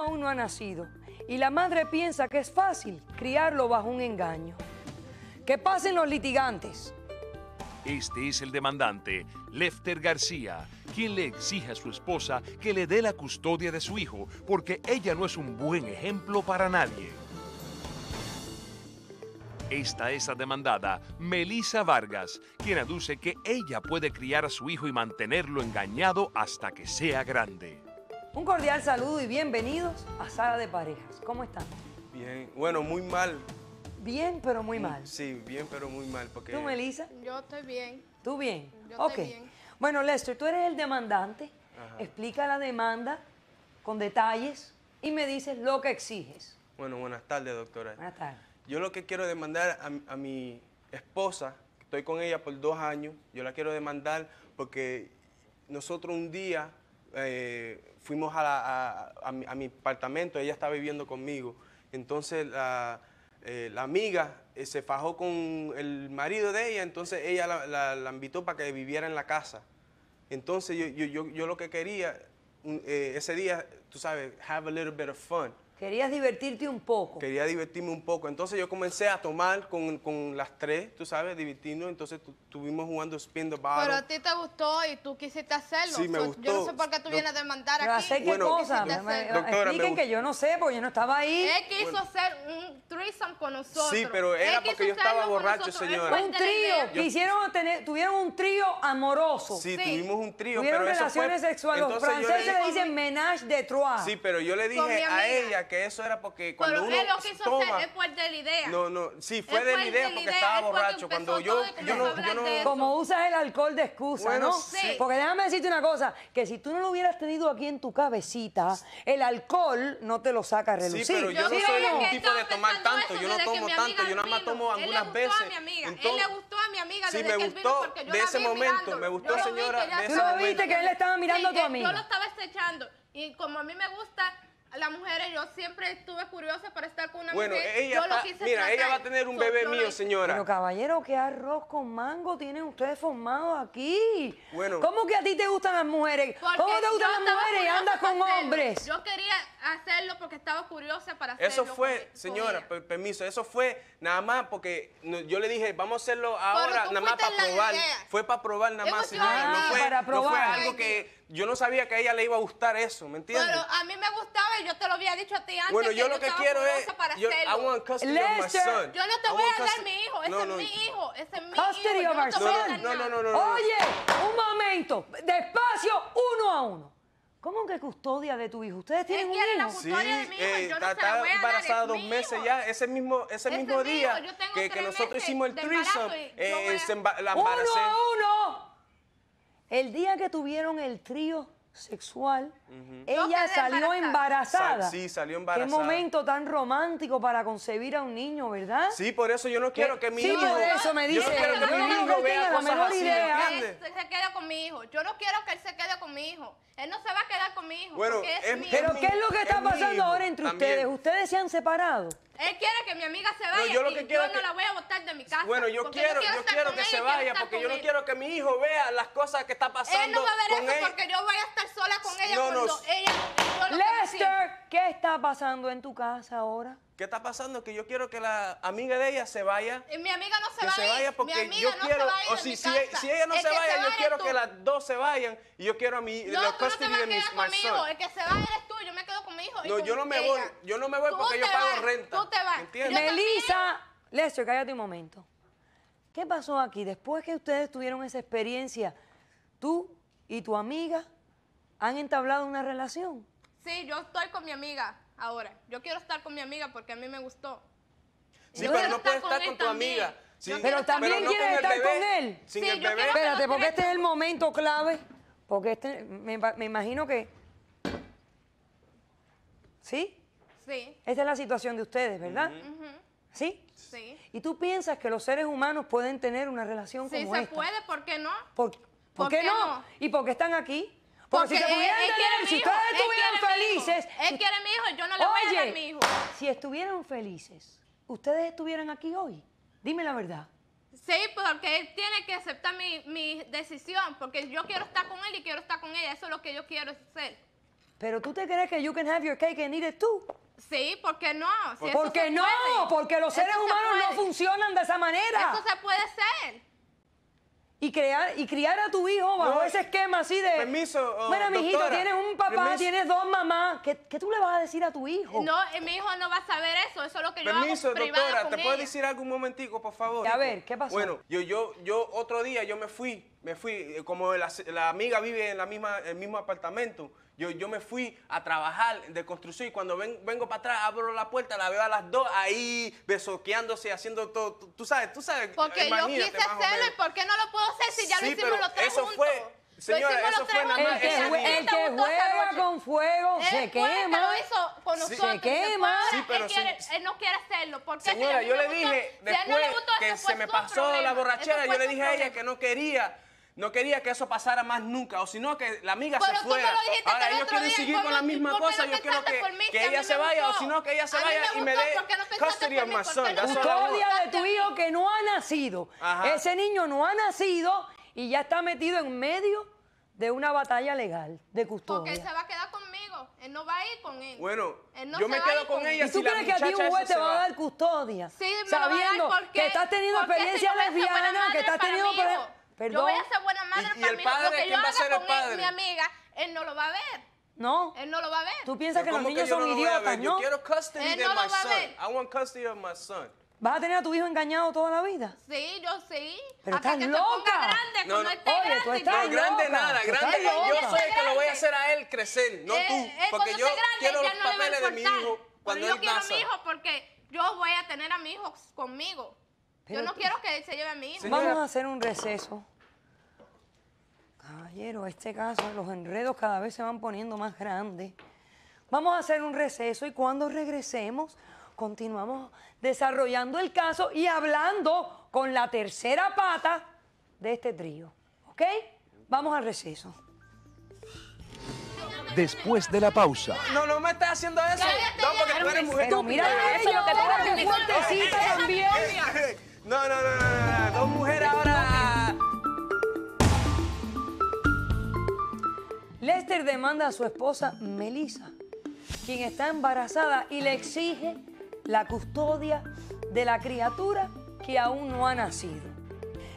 aún no ha nacido y la madre piensa que es fácil criarlo bajo un engaño. Que pasen los litigantes. Este es el demandante, Lefter García, quien le exige a su esposa que le dé la custodia de su hijo, porque ella no es un buen ejemplo para nadie. Esta es la demandada, Melissa Vargas, quien aduce que ella puede criar a su hijo y mantenerlo engañado hasta que sea grande. Un cordial saludo y bienvenidos a Sala de Parejas. ¿Cómo están? Bien, bueno, muy mal. Bien, pero muy mm, mal. Sí, bien, pero muy mal. Porque... ¿Tú, Melissa? Yo estoy bien. ¿Tú bien? Yo okay. estoy bien. Bueno, Lester, tú eres el demandante. Explica la demanda con detalles y me dices lo que exiges. Bueno, buenas tardes, doctora. Buenas tardes. Yo lo que quiero demandar a, mi esposa, estoy con ella por dos años, yo la quiero demandar porque nosotros un día eh, fuimos a, a, mi, apartamento, ella estaba viviendo conmigo. Entonces la, eh, amiga eh, se fajó con el marido de ella, entonces ella la, invitó para que viviera en la casa. Entonces yo, yo, yo, lo que quería eh, ese día, tú sabes, have a little bit of fun. Querías divertirte un poco. Quería divertirme un poco. Entonces yo comencé a tomar con, con las tres, tú sabes, divirtiéndonos. Entonces estuvimos jugando Spin the Bottle. Pero a ti te gustó y tú quisiste hacerlo. Sí, me gustó. Yo no sé por qué tú vienes a demandar aquí. qué cosa? Expliquen que yo no sé, porque yo no estaba ahí. Él quiso hacer un threesome con nosotros. Sí, pero era porque yo estaba borracho, señora. Un trío. Quisieron tener, tuvieron un trío amoroso. Sí, tuvimos un trío. Tuvieron pero relaciones sexuales. Los franceses le dicen menage de trois. Sí, pero yo le dije a ella que eso era porque cuando Pero uno lo quiso toma, hacer es de la idea. No, no, sí, fue de mi idea porque estaba borracho. Cuando yo, yo Como usas el alcohol de excusa, bueno, ¿no? sé. Porque déjame decirte una cosa, que si tú no lo hubieras tenido aquí en tu cabecita, el alcohol no te lo saca a relucir. Sí, pero yo, no soy un tipo de tomar tanto, yo no tomo tanto, yo nada más tomo algunas veces. Él le gustó a mi amiga, él me gustó de ese momento, me gustó, señora, de ese momento. Tú lo viste que él estaba mirando a tu amiga. Yo lo estaba estrechando y como a mí me gusta las mujeres, yo siempre estuve curiosa para estar con una mujer. Ella yo lo mira, ella va a tener un bebé mío, señora. Pero caballero, ¿qué arroz con mango tienen ustedes formados aquí? Bueno. ¿Cómo que a ti te gustan las mujeres? ¿Cómo te gustan las mujeres y andas con hombres? Yo quería hacerlo porque estaba curiosa para hacerlo. Eso fue, señora, permiso, eso fue nada más porque yo le dije, vamos a hacerlo ahora, nada más para probar. Fue para probar nada más, señora. No fue, para probar. no fue algo que yo no sabía que a ella le iba a gustar eso, ¿me entiendes? Pero a mí me gustaba y yo te lo había dicho a ti antes. Bueno, yo lo que quiero es. yo, Yo no te voy a dar mi hijo, ese es mi hijo, ese es mi hijo. Of no, no, no, no, no. Oye, un momento, despacio, uno a uno. ¿Cómo que custodia de tu hijo? ¿Ustedes tienen un hijo? sí, está, embarazada dos meses ya, ese mismo, ese, mismo día que, nosotros hicimos el threesome, eh, la embaracé. ¡Uno a uno! El día que tuvieron el trío sexual, ella salió embarazada. salió embarazada. Qué momento tan romántico para concebir a un niño, ¿verdad? Sí, por eso yo no eh, quiero que mi hijo... Sí, por eso me dice... Yo mi hijo vea cosas se quede con mi hijo. Yo no quiero que él se quede con mi hijo. Él no se va a quedar con mi hijo. Pero ¿qué es lo que está pasando ahora entre ustedes? ¿Ustedes se han separado? Él quiere que mi amiga se vaya. yo no la voy a botar de mi casa. Bueno, yo quiero, yo quiero que se vaya porque yo no quiero que mi hijo vea las cosas que está pasando Él no va a ver eso porque yo voy a estar sola con ella cuando ella. Lester, ¿qué está pasando en tu casa ahora? ¿Qué está pasando? Que yo quiero que la amiga de ella se vaya. Y mi amiga no se va vaya porque Mi amiga yo no quiero, se vaya. o si, e, si, ella no se vaya, yo quiero que las dos se vayan y yo quiero a mi, No, tú no te a quedar conmigo. El que se vaya eres tú. Yo me no, yo no me voy. Yo no me voy porque yo pago renta. Tú te vas. Melissa, Lester, cállate un momento. ¿Qué pasó aquí? Después que ustedes tuvieron esa experiencia, tú y tu amiga han entablado una relación. Sí, yo estoy con mi amiga ahora. Yo quiero estar con mi amiga porque a mí me gustó. Sí, pero no puedes estar con, tu amiga. Sí, pero también quieres estar con él. sí, el bebé. Espérate, porque este es el momento clave. Porque este, me imagino que ¿Sí? Sí. Esta es la situación de ustedes, ¿verdad? Sí. ¿Y tú piensas que los seres humanos pueden tener una relación con como esta? Sí, se puede, ¿por qué no? ¿Por, qué, no? ¿Y por qué están aquí? Porque, si se ustedes estuvieran felices... Él quiere mi hijo, yo no le voy a mi hijo. si estuvieran felices, ¿ustedes estuvieran aquí hoy? Dime la verdad. Sí, porque él tiene que aceptar mi, mi decisión, porque yo quiero estar con él y quiero estar con ella, eso es lo que yo quiero hacer. Pero tú te crees que you can have your cake and eat it too. Sí, ¿por qué no? ¿Por porque no, porque los seres humanos no funcionan de esa manera. Eso se puede ser. Y, crear, y criar a tu hijo bajo no, ese esquema así de... Permiso, Bueno, oh, mijito, tienes un papá, tienes dos mamás. ¿Qué, tú le vas a decir a tu hijo? No, eh, mi hijo no va a saber eso. Eso es lo que permiso, yo hago Permiso, doctora, ¿te puedo decir algo un momentico, por favor? A ver, ¿qué pasó? Bueno, yo, yo, yo otro día yo me fui me fui, eh, como la, amiga vive en la misma, el mismo apartamento, yo, yo me fui a trabajar de construcción y cuando vengo para atrás, abro la puerta, la veo a las dos ahí besoqueándose, haciendo todo, tú, sabes, tú sabes. Porque yo quise hacerlo y ¿por qué no lo puedo hacer si ya lo hicimos los tres eso juntos? Fue, Señora, eso fue nada más. El que, el que juega con fuego se quema. Lo hizo con nosotros. Se quema. él, no quiere hacerlo. Porque señora, yo le dije, después que se me pasó la borrachera, yo le dije a ella que no quería no quería que eso pasara más nunca, o si no, que la amiga se fuera. Ahora ellos quieren seguir con la misma cosa, yo quiero que, ella se vaya, o si no, que ella se vaya y me dé custody of my Custodia de tu hijo que no ha nacido. Ese niño no ha nacido y ya está metido en medio de una batalla legal de custodia. Porque él se va a quedar conmigo, él no va a ir con él. Bueno, yo me quedo con, ella. ¿Y tú crees que a ti un te va a dar custodia? Sí, me sabiendo va a dar que estás teniendo experiencia lesbiana, que estás teniendo yo voy a ser buena madre para y el mi hijo. Lo que yo haga con él, mi amiga, él no lo va a ver. No. Él no lo va a ver. Tú piensas que los niños son idiotas, ¿no? Yo quiero custody él de no mi son. I want custody of my son. ¿Vas a tener a tu hijo engañado toda la vida? Sí, yo sí. Pero Hasta estás que loca. se ponga grande, no, no, Oye, tú estás no, grande nada, grande. Yo sé soy el que lo voy a hacer a él crecer, no tú. porque yo quiero los papeles de mi hijo cuando yo quiero mi hijo porque yo voy a tener a mi hijo conmigo. yo no quiero que él se lleve a mi hijo. Vamos a hacer un receso. Caballero, este caso, los enredos cada vez se van poniendo más grandes. Vamos a hacer un receso y cuando regresemos continuamos desarrollando el caso y hablando con la tercera pata de este trío. ¿Ok? Vamos al receso. Después de la pausa. No, no me estás haciendo eso. no, porque tú mira, eso lo que fuertecito eh, eh, eh, no, no, no. no. Lester demanda a su esposa Melissa, quien está embarazada y le exige la custodia de la criatura que aún no ha nacido.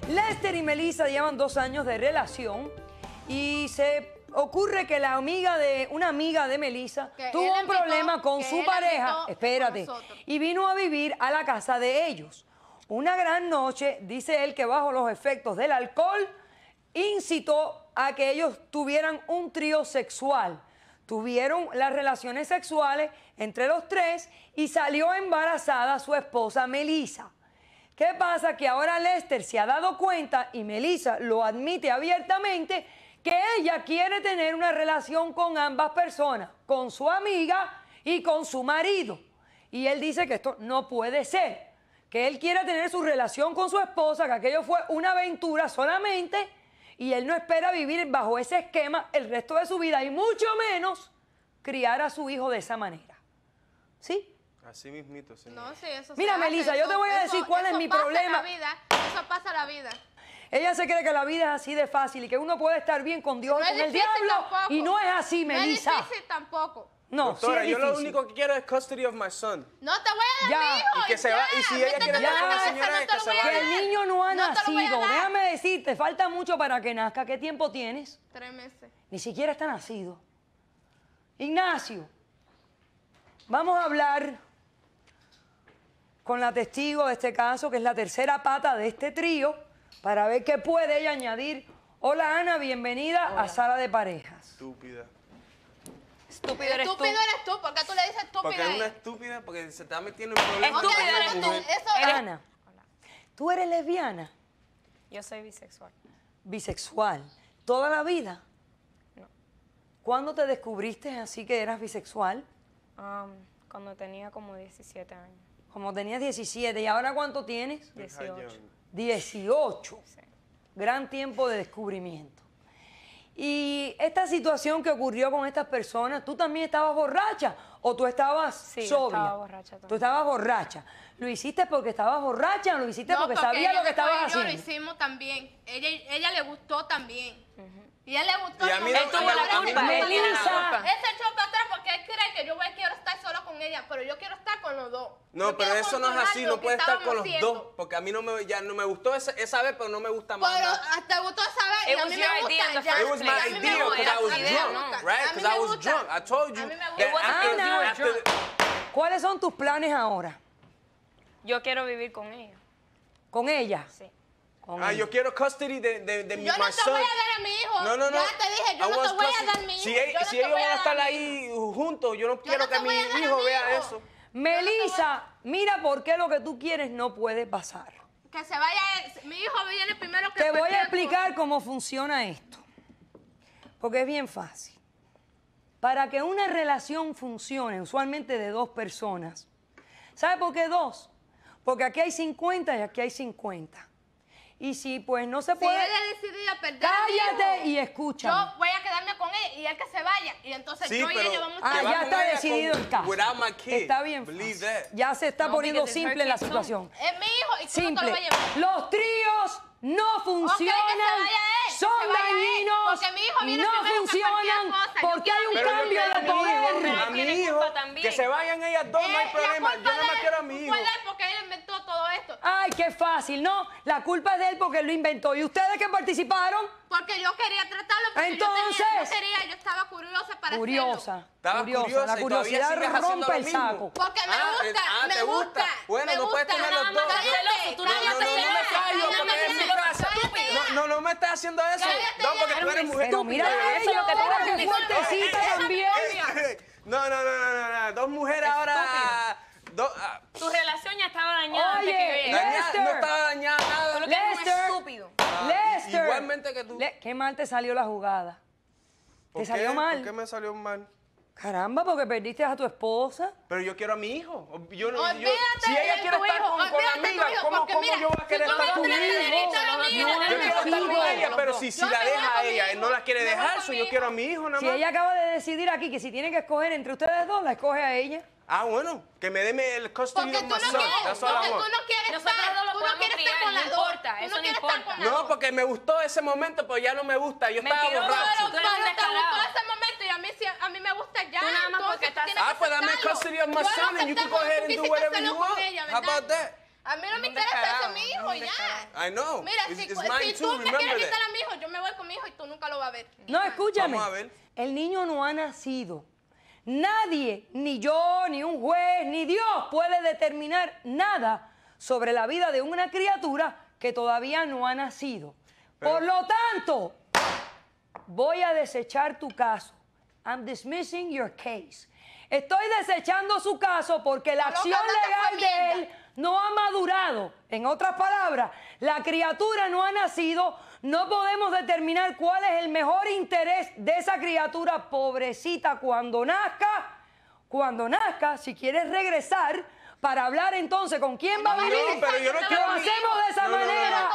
Lester y Melissa llevan dos años de relación y se ocurre que la amiga de una amiga de Melissa tuvo un problema con su pareja, espérate, y vino a vivir a la casa de ellos. Una gran noche, dice él que bajo los efectos del alcohol incitó a que ellos tuvieran un trío sexual. Tuvieron las relaciones sexuales entre los tres y salió embarazada su esposa Melissa. ¿Qué pasa? Que ahora Lester se ha dado cuenta y Melissa lo admite abiertamente que ella quiere tener una relación con ambas personas, con su amiga y con su marido. Y él dice que esto no puede ser, que él quiere tener su relación con su esposa, que aquello fue una aventura solamente y él no espera vivir bajo ese esquema el resto de su vida y mucho menos criar a su hijo de esa manera. ¿Sí? Así mismito, señor. No, sí, eso Mira, Melissa, yo te voy a decir cuál es mi pasa problema. La vida, eso pasa la vida. Ella se cree que la vida es así de fácil y que uno puede estar bien con Dios y con el diablo. Y no es así, Melissa. No es difícil tampoco. No, Doctora, yo lo único que quiero es custody of my son. No te voy a dar Ya. mi hijo. Y si ella señora, Que el niño no ha nacido. Déjame decirte, falta mucho para que nazca. ¿Qué tiempo tienes? Tres meses. Ni siquiera está nacido. Ignacio, vamos a hablar con la testigo de este caso, que es la tercera pata de este trío, para ver qué puede ella añadir. Hola Ana, bienvenida a Sala de Parejas. Estúpida. Estúpido eres tú. tú, porque tú le dices estúpida. Porque es una estúpida, porque se está metiendo en problemas. Estúpida eres tú. Eso Ana, ¿tú eres lesbiana? Yo soy bisexual. ¿Bisexual? ¿Toda la vida? No. ¿Cuándo te descubriste así que eras bisexual? Um, cuando tenía como 17 años. Como tenías 17, ¿y ahora cuánto tienes? 18. 18. Gran tiempo de descubrimiento. Y esta situación que ocurrió con estas personas, ¿tú también estabas borracha o tú estabas sobria? Sí, estaba borracha Tú estabas borracha. ¿Lo hiciste porque estabas borracha o lo hiciste porque, porque, sabía lo que estabas No, haciendo? Yo lo hicimos también. Ella, ella le gustó también. Y a él le gustó. Y a mí no, la, la, la, Él se echó para atrás porque él cree que yo voy a estar ella, pero yo quiero estar con los dos. No, pero eso no es así, no puede estar con los dos, porque a mí no me, ya, no me gustó esa, vez, pero no me gusta más. Pero hasta gustó esa vez, y a mí me gusta. it was my idea, because I was drunk, I told you. Ah, ¿Cuáles son tus planes ahora? Yo quiero vivir con ella. ¿Con ella? Sí. Ah, yo quiero custody de, de, de mi Yo no te voy a dar a mi hijo. No, no, no. Ya te dije, yo no te voy a dar a mi hijo. Si, ellos van a estar ahí juntos, yo no quiero que mi hijo vea eso. Melissa, mira por qué lo que tú quieres no puede pasar. Que se vaya, mi hijo viene primero que Te voy a explicar cómo funciona esto. Porque es bien fácil. Para que una relación funcione, usualmente de dos personas. ¿Sabe por qué dos? Porque aquí hay 50 y aquí hay 50. Y si pues no se puede... Cállate y escucha. Yo voy a quedarme con él y él que se vaya. Y entonces yo y él ella vamos Ah, ya está decidido el caso. Está bien. Ya se está poniendo simple la situación. Es mi hijo y tú te lo a llevar. Los tríos no funcionan. son dañinos. porque mi hijo no funcionan se vayan ellas dos, no hay eh, problema. Yo no más quiero a mi hijo. porque él inventó todo esto. Ay, qué fácil, ¿no? La culpa es de él porque lo inventó. ¿Y ustedes que participaron? Porque yo quería tratarlo, porque Entonces, yo, tenía, quería, yo estaba curiosa para curiosa, hacerlo. Estaba curiosa, la curiosidad rompe el saco. Porque me ah, eh, gusta, ah, me gusta, Bueno, no puedes tener los dos. No, no, no, me estás haciendo eso. No, porque tú eres mujer. Pero mira, eso que tú eres. también. No, no, no, no, no, no. Dos mujeres ahora. Do, ah. tu relación ya estaba dañada. Oye, que Lester. no estaba dañada nada. que Lester. Ah, Lester. Igualmente que tú. qué mal te salió la jugada. ¿Te salió mal? ¿Por qué me salió mal? Caramba, porque perdiste a tu esposa. Pero yo quiero a mi hijo. Yo, no, yo, si ella quiere estar con, LA amigas, ¿cómo, yo voy a querer estar con mi hijo? Yo quiero estar con ella, pero si, si la deja a ella, él no la quiere dejar, soy yo quiero a mi hijo nada más. Si ella acaba de decidir aquí que si tiene que escoger entre ustedes dos, la escoge a ella. Ah, bueno, que me dé el custody of my son. tú no quieres importa, Eso no importa. No, porque me gustó ese momento, pero ya no me gusta. Yo estaba borracho. Pero, te gustó ese momento y a mí, a mí me gusta ya. Tú nada más porque estás... Ah, pues dame el custody of my son and you can go ahead and do whatever you want. How about that? A mí no me interesa a mi hijo, ya. I know. Mira, si, si tú me quieres quitar a mi hijo, yo me voy con mi hijo y tú nunca lo vas a ver. No, escúchame. El niño no ha nacido. Nadie, ni yo, ni un juez, ni Dios puede determinar nada sobre la vida de una criatura que todavía no ha nacido. Por lo tanto, voy a desechar tu caso. I'm dismissing your case. Estoy desechando su caso porque la acción legal de él no ha madurado. En otras palabras, la criatura no ha nacido, no podemos determinar cuál es el mejor interés de esa criatura pobrecita cuando nazca. Cuando nazca, si quieres regresar, para hablar entonces con quién va a venir. pero Lo hacemos de esa manera.